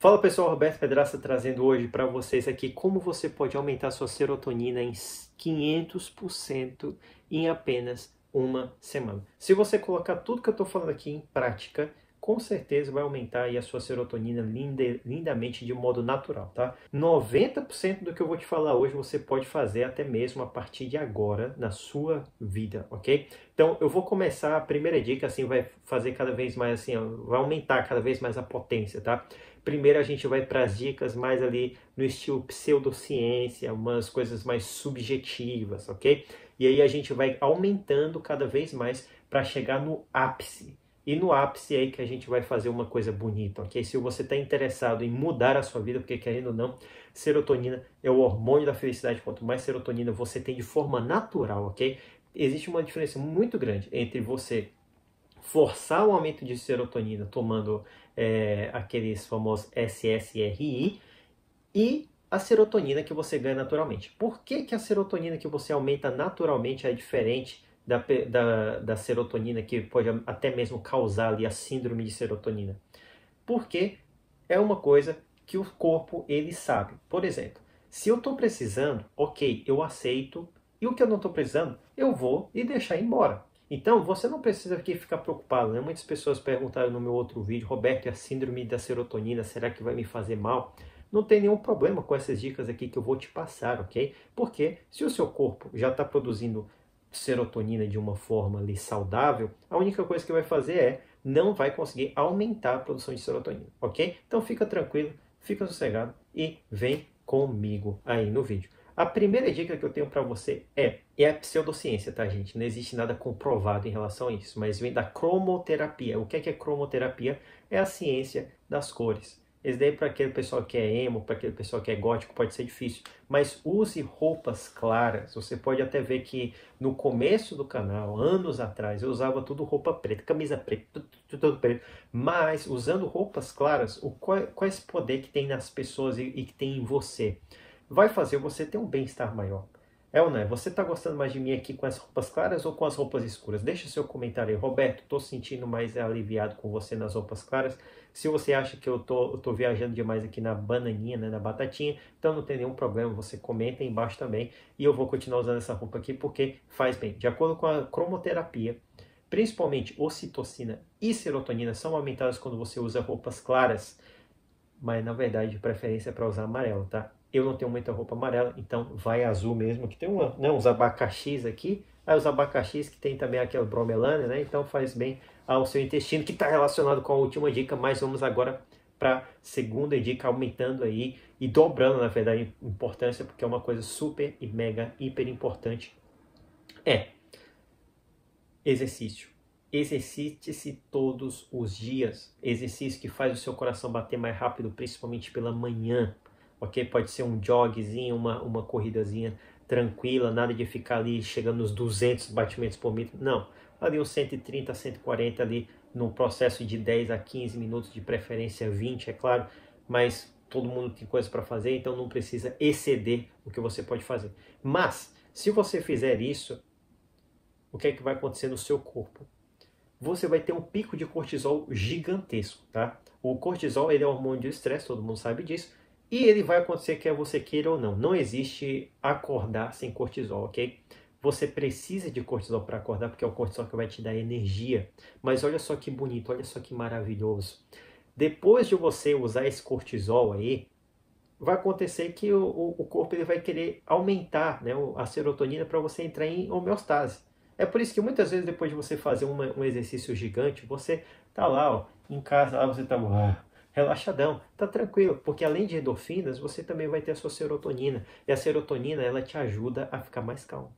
Fala pessoal, Roberto Pedraça trazendo hoje para vocês aqui como você pode aumentar sua serotonina em 500% em apenas uma semana. Se você colocar tudo que eu estou falando aqui em prática, com certeza vai aumentar aí a sua serotonina lindamente de modo natural, tá? 90% do que eu vou te falar hoje você pode fazer até mesmo a partir de agora na sua vida, ok? Então eu vou começar a primeira dica assim vai fazer cada vez mais assim, vai aumentar cada vez mais a potência, tá? Primeiro a gente vai para as dicas mais ali no estilo pseudociência, umas coisas mais subjetivas, ok? E aí a gente vai aumentando cada vez mais para chegar no ápice. E no ápice é aí que a gente vai fazer uma coisa bonita, ok? Se você está interessado em mudar a sua vida, porque querendo ou não, serotonina é o hormônio da felicidade. Quanto mais serotonina você tem de forma natural, ok? Existe uma diferença muito grande entre você forçar o aumento de serotonina tomando é, aqueles famosos SSRI e a serotonina que você ganha naturalmente. Por que, que a serotonina que você aumenta naturalmente é diferente da, da, da serotonina que pode até mesmo causar ali a síndrome de serotonina? Porque é uma coisa que o corpo ele sabe. Por exemplo, se eu estou precisando, ok, eu aceito, e o que eu não estou precisando, eu vou e deixar embora. Então, você não precisa aqui ficar preocupado, né? Muitas pessoas perguntaram no meu outro vídeo, Roberto, a síndrome da serotonina, será que vai me fazer mal? Não tem nenhum problema com essas dicas aqui que eu vou te passar, ok? Porque se o seu corpo já está produzindo serotonina de uma forma ali saudável, a única coisa que vai fazer é não vai conseguir aumentar a produção de serotonina, ok? Então fica tranquilo, fica sossegado e vem comigo aí no vídeo. A primeira dica que eu tenho para você é, é a pseudociência, tá, gente? Não existe nada comprovado em relação a isso, mas vem da cromoterapia. O que é, que é cromoterapia? É a ciência das cores. Esse daí para aquele pessoal que é emo, para aquele pessoal que é gótico, pode ser difícil. Mas use roupas claras. Você pode até ver que no começo do canal, anos atrás, eu usava tudo roupa preta, camisa preta, tudo, tudo, preto. Mas usando roupas claras, o qual, qual é esse poder que tem nas pessoas e, e que tem em você? vai fazer você ter um bem-estar maior. É ou não é? Você está gostando mais de mim aqui com as roupas claras ou com as roupas escuras? Deixa seu comentário aí, Roberto. Estou sentindo mais aliviado com você nas roupas claras. Se você acha que eu tô, eu tô viajando demais aqui na bananinha, né, na batatinha, então não tem nenhum problema. Você comenta aí embaixo também. E eu vou continuar usando essa roupa aqui porque faz bem. De acordo com a cromoterapia, principalmente ocitocina e serotonina são aumentadas quando você usa roupas claras. Mas na verdade, de preferência é para usar amarelo, tá? eu não tenho muita roupa amarela, então vai azul mesmo, que tem uma, né, uns abacaxis aqui, aí os abacaxis que tem também aquela bromelana, né, então faz bem ao seu intestino, que está relacionado com a última dica, mas vamos agora para segunda dica, aumentando aí e dobrando, na verdade, importância, porque é uma coisa super e mega hiper importante, é exercício. Exercite-se todos os dias. Exercício que faz o seu coração bater mais rápido, principalmente pela manhã ok? Pode ser um jogzinho, uma, uma corridazinha tranquila, nada de ficar ali chegando nos 200 batimentos por minuto, não. Ali uns 130, 140 ali no processo de 10 a 15 minutos, de preferência 20, é claro, mas todo mundo tem coisa para fazer, então não precisa exceder o que você pode fazer. Mas, se você fizer isso, o que é que vai acontecer no seu corpo? Você vai ter um pico de cortisol gigantesco, tá? O cortisol ele é um hormônio de estresse, todo mundo sabe disso, e ele vai acontecer quer você queira ou não. Não existe acordar sem cortisol, ok? Você precisa de cortisol para acordar, porque é o cortisol que vai te dar energia. Mas olha só que bonito, olha só que maravilhoso. Depois de você usar esse cortisol aí, vai acontecer que o, o corpo ele vai querer aumentar né, a serotonina para você entrar em homeostase. É por isso que muitas vezes depois de você fazer uma, um exercício gigante, você tá lá ó, em casa, lá você tá ah, relaxadão, tá tranquilo, porque além de endorfinas, você também vai ter a sua serotonina. E a serotonina, ela te ajuda a ficar mais calmo,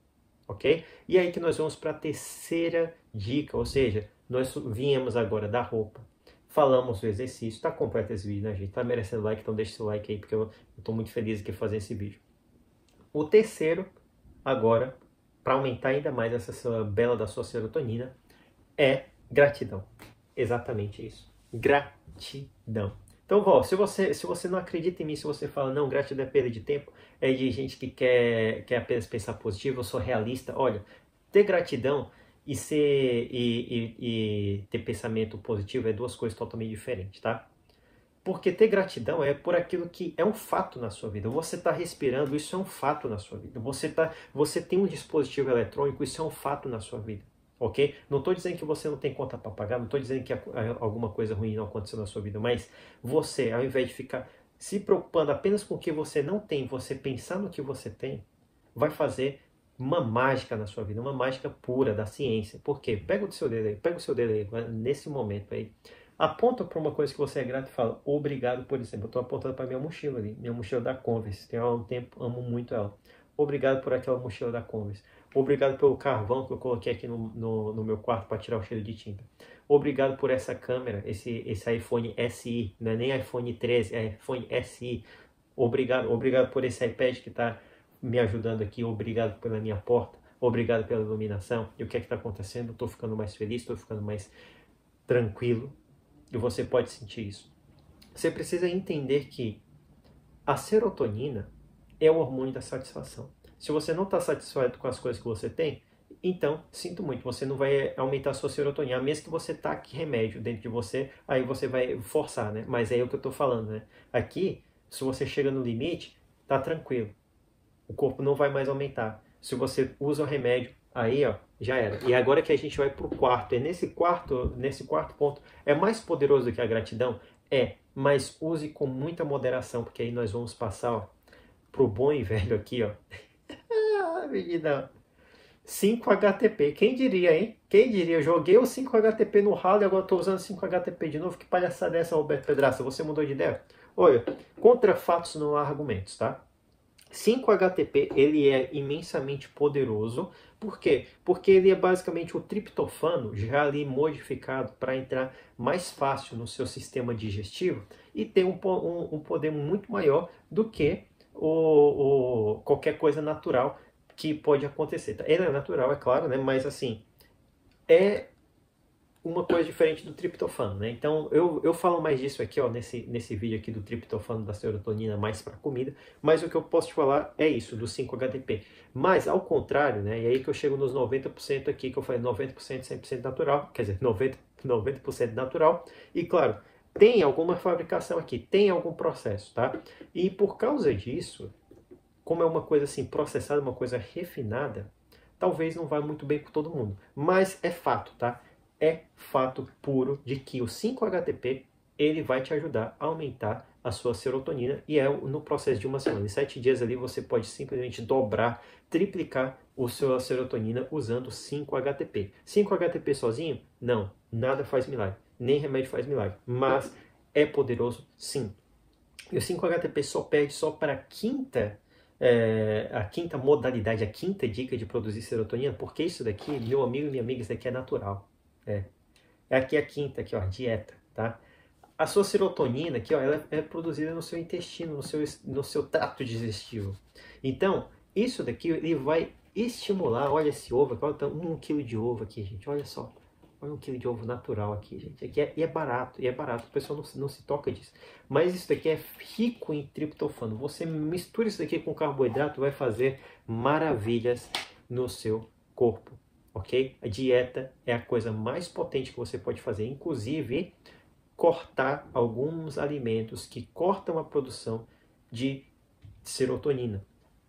ok? E aí que nós vamos para a terceira dica, ou seja, nós viemos agora da roupa, falamos do exercício, tá completo esse vídeo, né, gente? Tá merecendo like, então deixa seu like aí, porque eu, eu tô muito feliz aqui fazer esse vídeo. O terceiro, agora, para aumentar ainda mais essa bela da sua serotonina, é gratidão. Exatamente isso. Gratidão gratidão. Então, vó, se você, se você não acredita em mim, se você fala, não, gratidão é perda de tempo, é de gente que quer, quer apenas pensar positivo, eu sou realista. Olha, ter gratidão e, ser, e, e, e ter pensamento positivo é duas coisas totalmente diferentes, tá? Porque ter gratidão é por aquilo que é um fato na sua vida. Você está respirando, isso é um fato na sua vida. Você, tá, você tem um dispositivo eletrônico, isso é um fato na sua vida ok? Não estou dizendo que você não tem conta para pagar, não estou dizendo que é é alguma coisa ruim não aconteceu na sua vida, mas você, ao invés de ficar se preocupando apenas com o que você não tem, você pensar no que você tem, vai fazer uma mágica na sua vida, uma mágica pura da ciência. Por quê? Pega o seu dedo aí, pega o seu dedo aí, nesse momento aí, aponta para uma coisa que você é grato e fala, obrigado por exemplo. Eu estou apontando para minha mochila ali, minha mochila da Converse, tem há um tempo, amo muito ela. Obrigado por aquela mochila da Converse. Obrigado pelo carvão que eu coloquei aqui no, no, no meu quarto para tirar o cheiro de tinta. Obrigado por essa câmera, esse, esse iPhone SI, não é nem iPhone 13, é iPhone SI. Obrigado, obrigado por esse iPad que está me ajudando aqui, obrigado pela minha porta, obrigado pela iluminação. E o que é que está acontecendo? Estou ficando mais feliz, estou ficando mais tranquilo. E você pode sentir isso. Você precisa entender que a serotonina é o hormônio da satisfação. Se você não está satisfeito com as coisas que você tem, então, sinto muito, você não vai aumentar a sua serotonina, Mesmo que você taque tá remédio dentro de você, aí você vai forçar, né? Mas é o que eu estou falando, né? Aqui, se você chega no limite, tá tranquilo. O corpo não vai mais aumentar. Se você usa o remédio, aí, ó, já era. E agora que a gente vai pro quarto, e é nesse quarto, nesse quarto ponto, é mais poderoso do que a gratidão? É, mas use com muita moderação, porque aí nós vamos passar, ó, pro bom e velho aqui, ó. Avenida 5HTP. Quem diria, hein? Quem diria? Eu joguei o 5HTP no ralo e agora estou usando 5HTP de novo. Que palhaçada é essa, Roberto Pedraça? Você mudou de ideia? Olha, contra fatos não há argumentos, tá? 5-HTP ele é imensamente poderoso. Por quê? Porque ele é basicamente o triptofano já ali modificado para entrar mais fácil no seu sistema digestivo e tem um, um, um poder muito maior do que o, o, qualquer coisa natural que pode acontecer. Ele tá? é natural, é claro, né? Mas assim, é uma coisa diferente do triptofano, né? Então, eu, eu falo mais disso aqui, ó, nesse, nesse vídeo aqui do triptofano da serotonina mais para comida, mas o que eu posso te falar é isso, do 5-HTP. Mas, ao contrário, né, e aí que eu chego nos 90% aqui, que eu falei 90%, 100% natural, quer dizer, 90%, 90 natural, e claro, tem alguma fabricação aqui, tem algum processo, tá? E por causa disso, como é uma coisa assim processada, uma coisa refinada, talvez não vá muito bem com todo mundo. Mas é fato, tá? É fato puro de que o 5-HTP ele vai te ajudar a aumentar a sua serotonina e é no processo de uma semana. Em sete dias ali você pode simplesmente dobrar, triplicar o sua serotonina usando 5-HTP. 5-HTP sozinho? Não, nada faz milagre, nem remédio faz milagre, mas é poderoso sim. E o 5-HTP só perde só para a quinta é, a quinta modalidade, a quinta dica de produzir serotonina, porque isso daqui, meu amigo e minha amiga, isso daqui é natural. É, é aqui a quinta, aqui, ó, dieta, tá? A sua serotonina aqui, ó, ela é produzida no seu intestino, no seu, no seu trato digestivo. Então, isso daqui ele vai estimular, olha esse ovo aqui, olha, tá um quilo de ovo aqui, gente, olha só. Olha um quilo de ovo natural aqui, gente. Aqui é, e é barato, e é barato. O pessoal não, não se toca disso. Mas isso daqui é rico em triptofano. Você mistura isso daqui com carboidrato, vai fazer maravilhas no seu corpo, ok? A dieta é a coisa mais potente que você pode fazer. Inclusive, cortar alguns alimentos que cortam a produção de serotonina.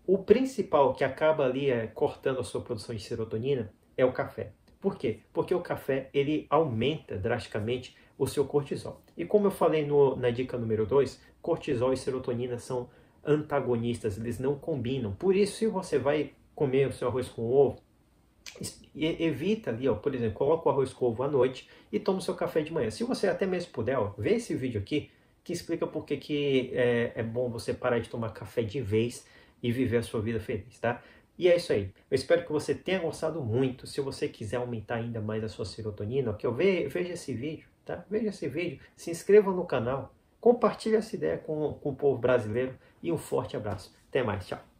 O principal que acaba ali é, cortando a sua produção de serotonina é o café. Por quê? Porque o café ele aumenta drasticamente o seu cortisol. E como eu falei no, na dica número 2, cortisol e serotonina são antagonistas, eles não combinam. Por isso, se você vai comer o seu arroz com ovo, evita ali, ó, por exemplo, coloca o arroz com ovo à noite e toma o seu café de manhã. Se você até mesmo puder, ó, vê esse vídeo aqui que explica por que, que é, é bom você parar de tomar café de vez e viver a sua vida feliz, tá? E é isso aí. Eu espero que você tenha gostado muito. Se você quiser aumentar ainda mais a sua serotonina, que eu ve veja esse vídeo, tá? Veja esse vídeo, se inscreva no canal, compartilhe essa ideia com, com o povo brasileiro e um forte abraço. Até mais, tchau.